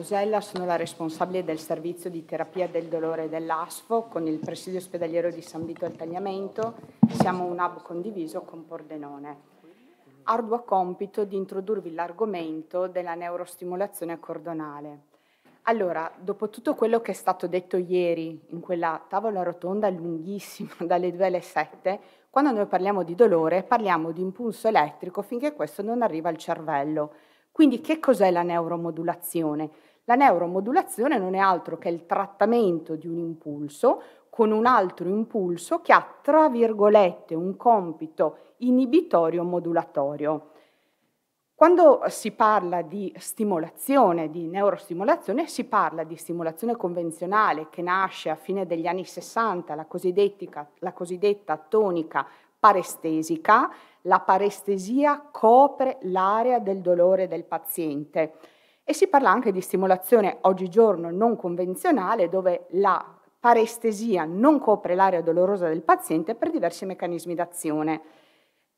Mosella, sono la responsabile del servizio di terapia del dolore dell'ASFO con il presidio ospedaliero di San Vito al Tagliamento. Siamo un hub condiviso con Pordenone. Arduo compito di introdurvi l'argomento della neurostimolazione cordonale. Allora, dopo tutto quello che è stato detto ieri in quella tavola rotonda lunghissima dalle 2 alle 7, quando noi parliamo di dolore parliamo di impulso elettrico finché questo non arriva al cervello. Quindi che cos'è la neuromodulazione? La neuromodulazione non è altro che il trattamento di un impulso con un altro impulso che ha, tra virgolette, un compito inibitorio modulatorio. Quando si parla di stimolazione, di neurostimolazione, si parla di stimolazione convenzionale che nasce a fine degli anni 60, la, la cosiddetta tonica parestesica. La parestesia copre l'area del dolore del paziente e si parla anche di stimolazione oggigiorno non convenzionale, dove la parestesia non copre l'area dolorosa del paziente per diversi meccanismi d'azione.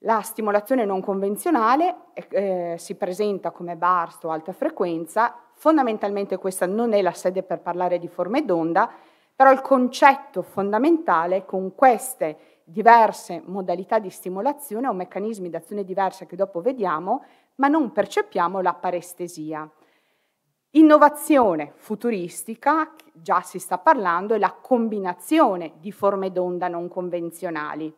La stimolazione non convenzionale eh, si presenta come barsto o alta frequenza, fondamentalmente questa non è la sede per parlare di forme d'onda, però il concetto fondamentale con queste diverse modalità di stimolazione o meccanismi d'azione diverse che dopo vediamo, ma non percepiamo la parestesia. Innovazione futuristica, già si sta parlando, è la combinazione di forme d'onda non convenzionali.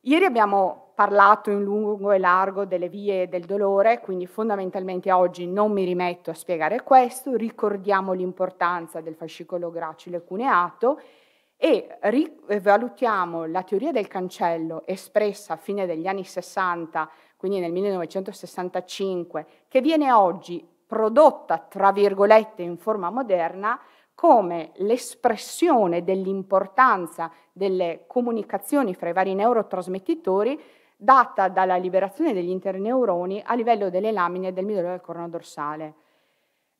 Ieri abbiamo parlato in lungo e largo delle vie del dolore, quindi fondamentalmente oggi non mi rimetto a spiegare questo, ricordiamo l'importanza del fascicolo gracile cuneato e rivalutiamo la teoria del cancello espressa a fine degli anni 60, quindi nel 1965, che viene oggi prodotta, tra virgolette, in forma moderna, come l'espressione dell'importanza delle comunicazioni fra i vari neurotrasmettitori data dalla liberazione degli interneuroni a livello delle lamine del midollo del corno dorsale.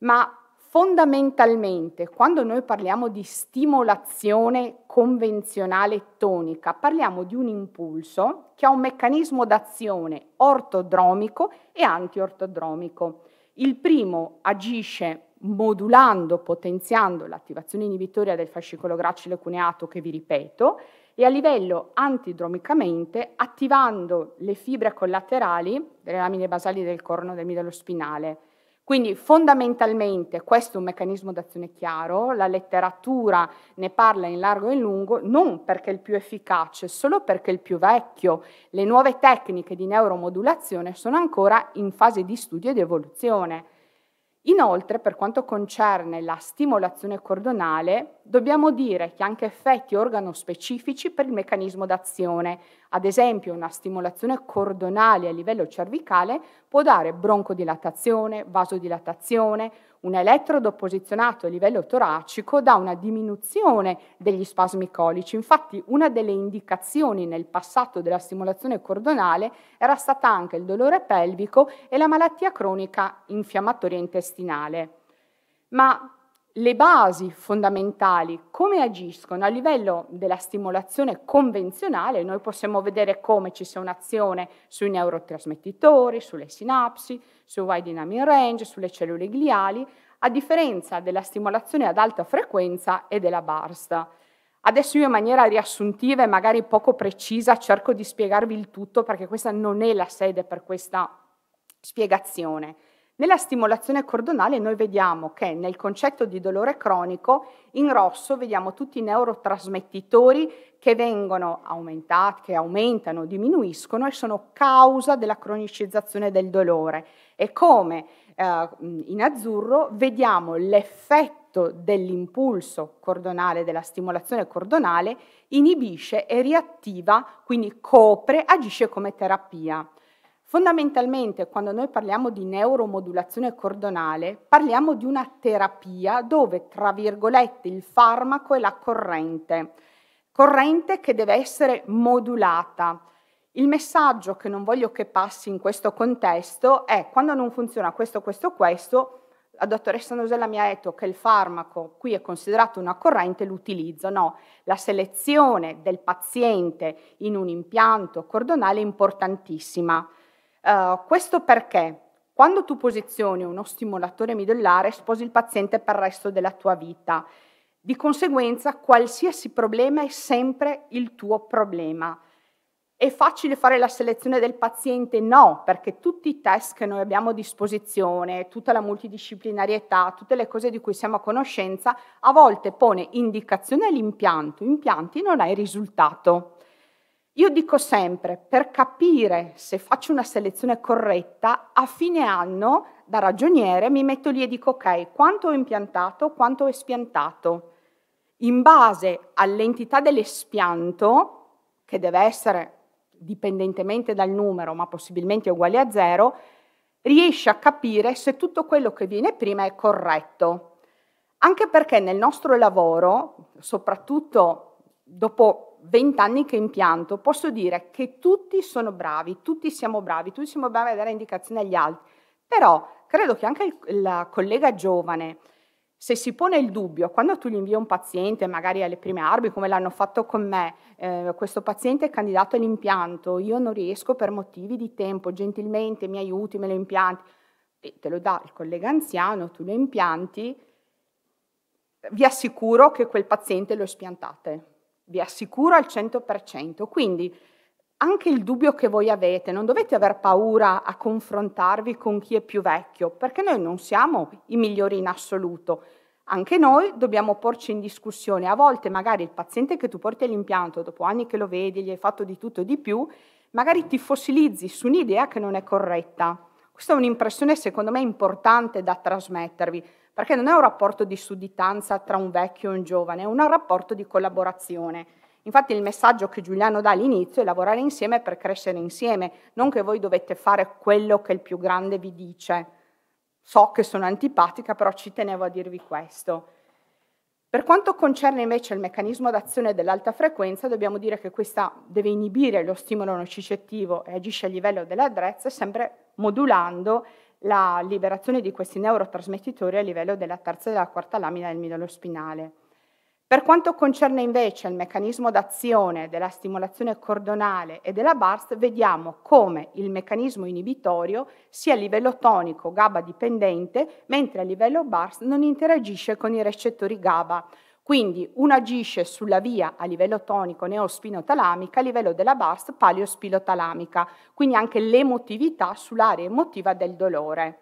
Ma fondamentalmente, quando noi parliamo di stimolazione convenzionale tonica, parliamo di un impulso che ha un meccanismo d'azione ortodromico e antiortodromico. Il primo agisce modulando, potenziando l'attivazione inibitoria del fascicolo gracile cuneato che vi ripeto e a livello antidromicamente attivando le fibre collaterali delle lamine basali del corno del midollo spinale quindi fondamentalmente questo è un meccanismo d'azione chiaro, la letteratura ne parla in largo e in lungo, non perché è il più efficace, solo perché è il più vecchio. Le nuove tecniche di neuromodulazione sono ancora in fase di studio ed evoluzione. Inoltre, per quanto concerne la stimolazione cordonale, dobbiamo dire che anche effetti organo specifici per il meccanismo d'azione. Ad esempio, una stimolazione cordonale a livello cervicale può dare broncodilatazione, vasodilatazione, un elettrodo posizionato a livello toracico dà una diminuzione degli spasmi colici. Infatti, una delle indicazioni nel passato della stimolazione cordonale era stata anche il dolore pelvico e la malattia cronica infiammatoria intestinale. Ma le basi fondamentali, come agiscono a livello della stimolazione convenzionale, noi possiamo vedere come ci sia un'azione sui neurotrasmettitori, sulle sinapsi, su wide dynamic range, sulle cellule gliali, a differenza della stimolazione ad alta frequenza e della BARST. Adesso io in maniera riassuntiva e magari poco precisa cerco di spiegarvi il tutto perché questa non è la sede per questa spiegazione. Nella stimolazione cordonale noi vediamo che nel concetto di dolore cronico in rosso vediamo tutti i neurotrasmettitori che vengono aumentati, che aumentano, diminuiscono e sono causa della cronicizzazione del dolore. E come eh, in azzurro vediamo l'effetto dell'impulso cordonale, della stimolazione cordonale, inibisce e riattiva, quindi copre, agisce come terapia. Fondamentalmente, quando noi parliamo di neuromodulazione cordonale, parliamo di una terapia dove, tra virgolette, il farmaco è la corrente, corrente che deve essere modulata. Il messaggio che non voglio che passi in questo contesto è quando non funziona questo, questo, questo, la dottoressa Nosella mi ha detto che il farmaco qui è considerato una corrente, l'utilizzo. No, la selezione del paziente in un impianto cordonale è importantissima. Eh, questo perché quando tu posizioni uno stimolatore midollare sposi il paziente per il resto della tua vita. Di conseguenza qualsiasi problema è sempre il tuo problema. È facile fare la selezione del paziente? No, perché tutti i test che noi abbiamo a disposizione, tutta la multidisciplinarietà, tutte le cose di cui siamo a conoscenza, a volte pone indicazione all'impianto, impianti non hai risultato. Io dico sempre, per capire se faccio una selezione corretta, a fine anno, da ragioniere, mi metto lì e dico, ok, quanto ho impiantato, quanto ho espiantato. In base all'entità dell'espianto, che deve essere dipendentemente dal numero, ma possibilmente uguale a zero, riesce a capire se tutto quello che viene prima è corretto. Anche perché nel nostro lavoro, soprattutto dopo 20 anni che impianto, posso dire che tutti sono bravi, tutti siamo bravi, tutti siamo bravi a dare indicazioni agli altri, però credo che anche il, collega giovane, se si pone il dubbio, quando tu gli invia un paziente, magari alle prime armi, come l'hanno fatto con me, eh, questo paziente è candidato all'impianto, io non riesco per motivi di tempo, gentilmente mi aiuti, me lo impianti, e te lo dà il collega anziano, tu lo impianti, vi assicuro che quel paziente lo spiantate vi assicuro al 100%. Quindi anche il dubbio che voi avete, non dovete aver paura a confrontarvi con chi è più vecchio, perché noi non siamo i migliori in assoluto. Anche noi dobbiamo porci in discussione. A volte magari il paziente che tu porti all'impianto, dopo anni che lo vedi, gli hai fatto di tutto e di più, magari ti fossilizzi su un'idea che non è corretta. Questa è un'impressione secondo me importante da trasmettervi perché non è un rapporto di sudditanza tra un vecchio e un giovane, è un rapporto di collaborazione. Infatti il messaggio che Giuliano dà all'inizio è lavorare insieme per crescere insieme, non che voi dovete fare quello che il più grande vi dice. So che sono antipatica, però ci tenevo a dirvi questo. Per quanto concerne invece il meccanismo d'azione dell'alta frequenza, dobbiamo dire che questa deve inibire lo stimolo nocicettivo e agisce a livello delle adrezze, sempre modulando la liberazione di questi neurotrasmettitori a livello della terza e della quarta lamina del midollo spinale. Per quanto concerne invece il meccanismo d'azione della stimolazione cordonale e della BARS, vediamo come il meccanismo inibitorio sia a livello tonico GABA dipendente, mentre a livello BARS non interagisce con i recettori GABA, quindi uno agisce sulla via a livello tonico neospinotalamica, a livello della BARST paleospilotalamica, quindi anche l'emotività sull'area emotiva del dolore.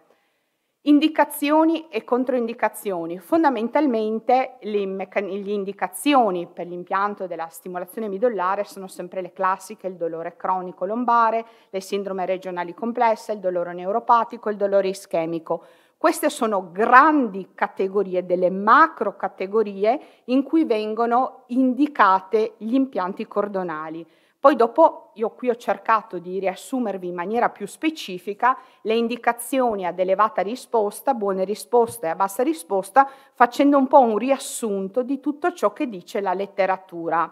Indicazioni e controindicazioni. Fondamentalmente le, le indicazioni per l'impianto della stimolazione midollare sono sempre le classiche, il dolore cronico lombare, le sindrome regionali complesse, il dolore neuropatico, il dolore ischemico. Queste sono grandi categorie, delle macro categorie in cui vengono indicate gli impianti cordonali. Poi dopo io qui ho cercato di riassumervi in maniera più specifica le indicazioni ad elevata risposta, buone risposte e a bassa risposta, facendo un po' un riassunto di tutto ciò che dice la letteratura.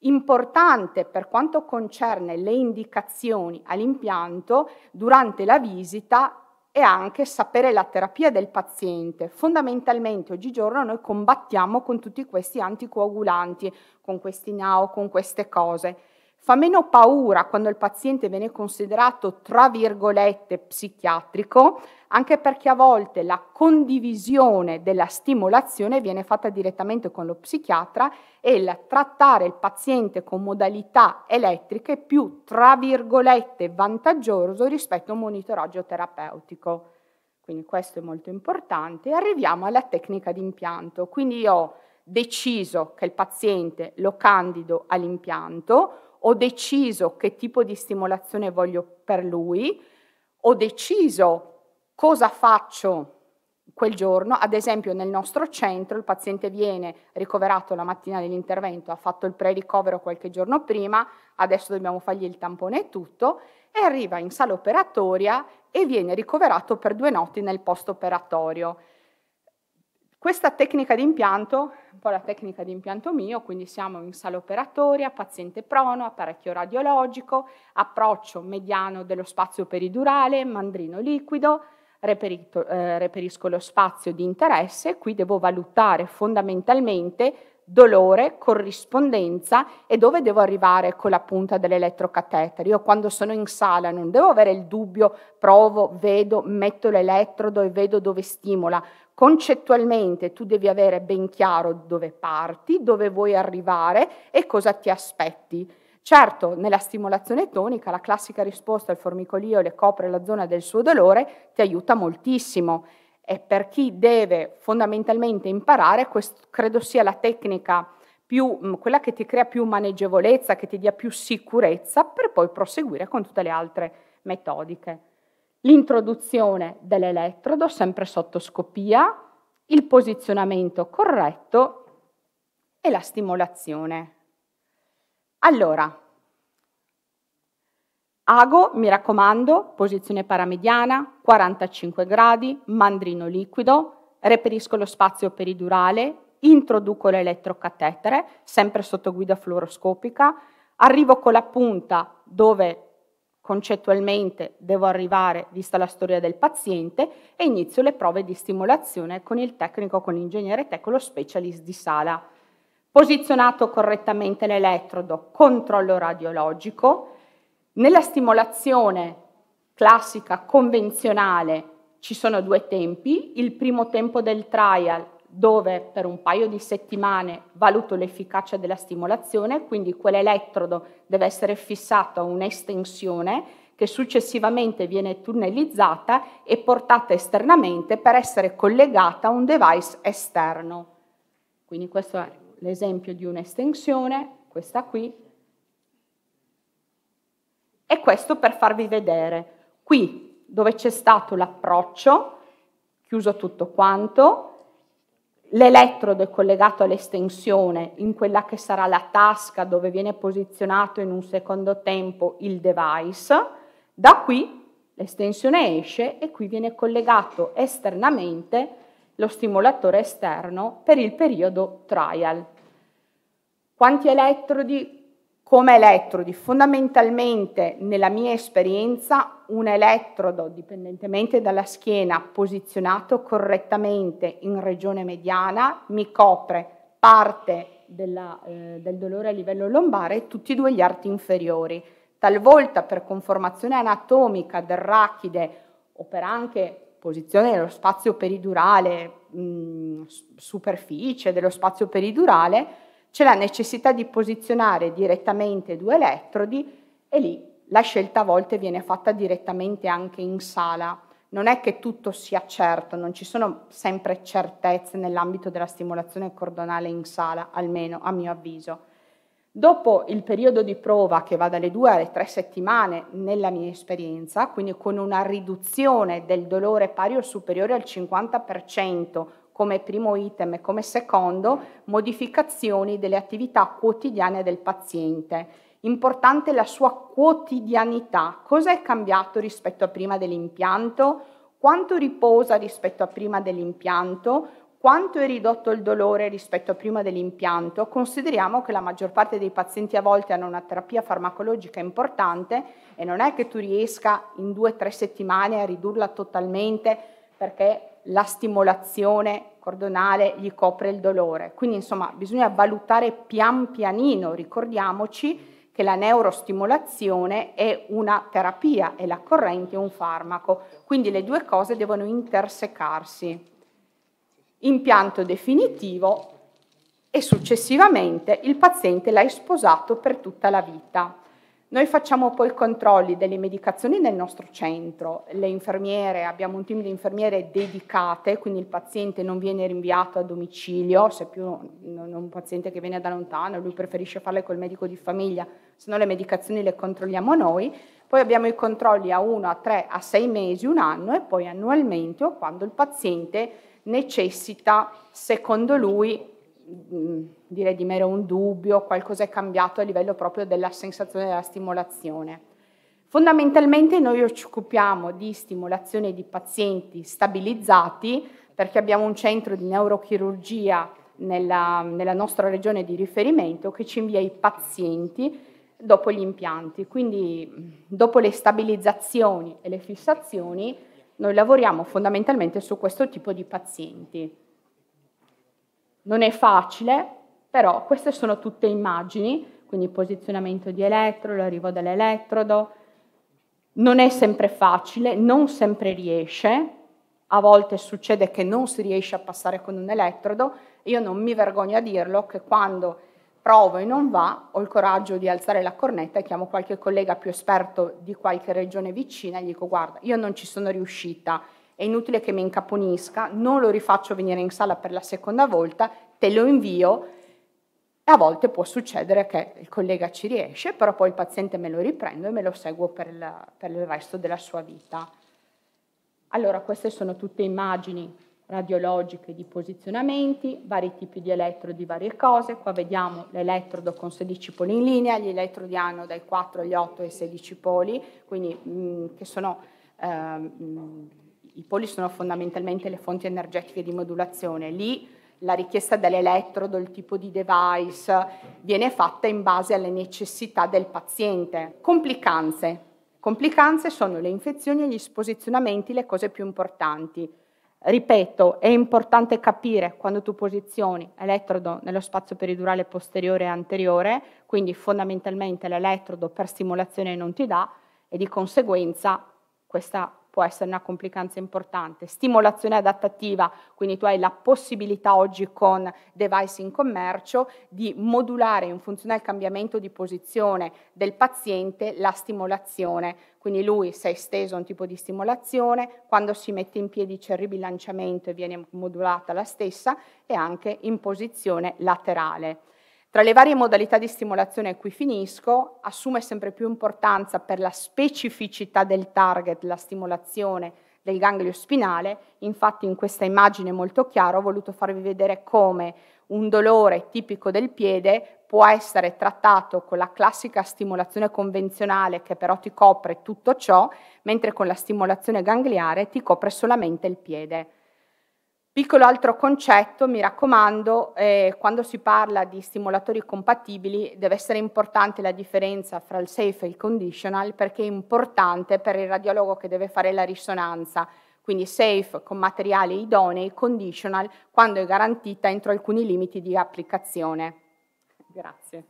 Importante per quanto concerne le indicazioni all'impianto, durante la visita e anche sapere la terapia del paziente. Fondamentalmente oggigiorno noi combattiamo con tutti questi anticoagulanti, con questi NAO, con queste cose. Fa meno paura quando il paziente viene considerato, tra virgolette, psichiatrico, anche perché a volte la condivisione della stimolazione viene fatta direttamente con lo psichiatra e il trattare il paziente con modalità elettriche è più, tra virgolette, vantaggioso rispetto a un monitoraggio terapeutico. Quindi questo è molto importante. Arriviamo alla tecnica di impianto. Quindi io ho deciso che il paziente lo candido all'impianto, ho deciso che tipo di stimolazione voglio per lui, ho deciso cosa faccio quel giorno, ad esempio nel nostro centro il paziente viene ricoverato la mattina dell'intervento, ha fatto il pre-ricovero qualche giorno prima, adesso dobbiamo fargli il tampone e tutto, e arriva in sala operatoria e viene ricoverato per due notti nel post operatorio. Questa tecnica di impianto, un po' la tecnica di impianto mio, quindi siamo in sala operatoria, paziente prono, apparecchio radiologico, approccio mediano dello spazio peridurale, mandrino liquido, reperito, eh, reperisco lo spazio di interesse, qui devo valutare fondamentalmente dolore, corrispondenza e dove devo arrivare con la punta dell'elettrocatetere. Io quando sono in sala non devo avere il dubbio, provo, vedo, metto l'elettrodo e vedo dove stimola. Concettualmente tu devi avere ben chiaro dove parti, dove vuoi arrivare e cosa ti aspetti. Certo, nella stimolazione tonica la classica risposta al formicolio le copre la zona del suo dolore ti aiuta moltissimo e per chi deve fondamentalmente imparare, questo, credo sia la tecnica più, mm, quella che ti crea più maneggevolezza, che ti dia più sicurezza per poi proseguire con tutte le altre metodiche. L'introduzione dell'elettrodo sempre sotto scopia, il posizionamento corretto e la stimolazione. Allora, Ago, mi raccomando, posizione paramediana, 45 gradi, mandrino liquido, reperisco lo spazio peridurale, introduco l'elettrocatetere, sempre sotto guida fluoroscopica, arrivo con la punta dove concettualmente devo arrivare, vista la storia del paziente, e inizio le prove di stimolazione con il tecnico, con l'ingegnere tecnico, lo specialist di sala. Posizionato correttamente l'elettrodo, controllo radiologico, nella stimolazione classica, convenzionale, ci sono due tempi. Il primo tempo del trial, dove per un paio di settimane valuto l'efficacia della stimolazione, quindi quell'elettrodo deve essere fissato a un'estensione che successivamente viene tunnelizzata e portata esternamente per essere collegata a un device esterno. Quindi questo è l'esempio di un'estensione, questa qui, e questo per farvi vedere qui dove c'è stato l'approccio, chiuso tutto quanto, l'elettrodo è collegato all'estensione in quella che sarà la tasca dove viene posizionato in un secondo tempo il device, da qui l'estensione esce e qui viene collegato esternamente lo stimolatore esterno per il periodo trial. Quanti elettrodi, come elettrodi, fondamentalmente nella mia esperienza un elettrodo, dipendentemente dalla schiena, posizionato correttamente in regione mediana, mi copre parte della, eh, del dolore a livello lombare e tutti e due gli arti inferiori. Talvolta per conformazione anatomica del rachide o per anche posizione dello spazio peridurale, mh, mm, superficie dello spazio peridurale, c'è la necessità di posizionare direttamente due elettrodi e lì la scelta a volte viene fatta direttamente anche in sala. Non è che tutto sia certo, non ci sono sempre certezze nell'ambito della stimolazione cordonale in sala, almeno a mio avviso. Dopo il periodo di prova che va dalle due alle tre settimane nella mia esperienza, quindi con una riduzione del dolore pari o superiore al 50%, come primo item e come secondo modificazioni delle attività quotidiane del paziente. Importante la sua quotidianità. Cosa è cambiato rispetto a prima dell'impianto? Quanto riposa rispetto a prima dell'impianto? Quanto è ridotto il dolore rispetto a prima dell'impianto? Consideriamo che la maggior parte dei pazienti a volte hanno una terapia farmacologica importante e non è che tu riesca in due o tre settimane a ridurla totalmente perché la stimolazione cordonale gli copre il dolore. Quindi insomma bisogna valutare pian pianino, ricordiamoci che la neurostimolazione è una terapia e la corrente è un farmaco, quindi le due cose devono intersecarsi. Impianto definitivo e successivamente il paziente l'ha sposato per tutta la vita. Noi facciamo poi controlli delle medicazioni nel nostro centro, le infermiere, abbiamo un team di infermiere dedicate, quindi il paziente non viene rinviato a domicilio, se più un paziente che viene da lontano, lui preferisce farle col medico di famiglia, se no le medicazioni le controlliamo noi, poi abbiamo i controlli a 1, a 3, a 6 mesi, un anno e poi annualmente o quando il paziente necessita, secondo lui, direi di mero un dubbio, qualcosa è cambiato a livello proprio della sensazione della stimolazione. Fondamentalmente noi ci occupiamo di stimolazione di pazienti stabilizzati perché abbiamo un centro di neurochirurgia nella, nella nostra regione di riferimento che ci invia i pazienti dopo gli impianti. Quindi dopo le stabilizzazioni e le fissazioni noi lavoriamo fondamentalmente su questo tipo di pazienti. Non è facile, però queste sono tutte immagini, quindi posizionamento di elettrodo, l'arrivo dell'elettrodo. Non è sempre facile, non sempre riesce, a volte succede che non si riesce a passare con un elettrodo, io non mi vergogno a dirlo che quando provo e non va, ho il coraggio di alzare la cornetta e chiamo qualche collega più esperto di qualche regione vicina e gli dico guarda, io non ci sono riuscita, è inutile che mi incaponisca, non lo rifaccio venire in sala per la seconda volta, te lo invio e a volte può succedere che il collega ci riesce, però poi il paziente me lo riprendo e me lo seguo per il, per il resto della sua vita. Allora, queste sono tutte immagini radiologiche di posizionamenti, vari tipi di elettrodi, varie cose. Qua vediamo l'elettrodo con 16 poli in linea, gli elettrodi hanno dai 4 agli 8 ai 16 poli, quindi mh, mm, che sono... Eh, mh, mm, i poli sono fondamentalmente le fonti energetiche di modulazione, lì la richiesta dell'elettrodo, il tipo di device, viene fatta in base alle necessità del paziente. Complicanze. Complicanze sono le infezioni, e gli sposizionamenti, le cose più importanti. Ripeto, è importante capire quando tu posizioni elettrodo nello spazio peridurale posteriore e anteriore, quindi fondamentalmente l'elettrodo per stimolazione non ti dà e di conseguenza questa può essere una complicanza importante. Stimolazione adattativa, quindi tu hai la possibilità oggi con device in commercio di modulare in funzione al cambiamento di posizione del paziente la stimolazione, quindi lui si è steso un tipo di stimolazione, quando si mette in piedi c'è il ribilanciamento e viene modulata la stessa e anche in posizione laterale. Tra le varie modalità di stimolazione a cui finisco, assume sempre più importanza per la specificità del target la stimolazione del ganglio spinale, infatti in questa immagine molto chiaro ho voluto farvi vedere come un dolore tipico del piede può essere trattato con la classica stimolazione convenzionale che però ti copre tutto ciò, mentre con la stimolazione gangliare ti copre solamente il piede. Piccolo altro concetto, mi raccomando, eh, quando si parla di stimolatori compatibili deve essere importante la differenza fra il safe e il conditional perché è importante per il radiologo che deve fare la risonanza, quindi safe con materiali idonei, conditional quando è garantita entro alcuni limiti di applicazione. Grazie.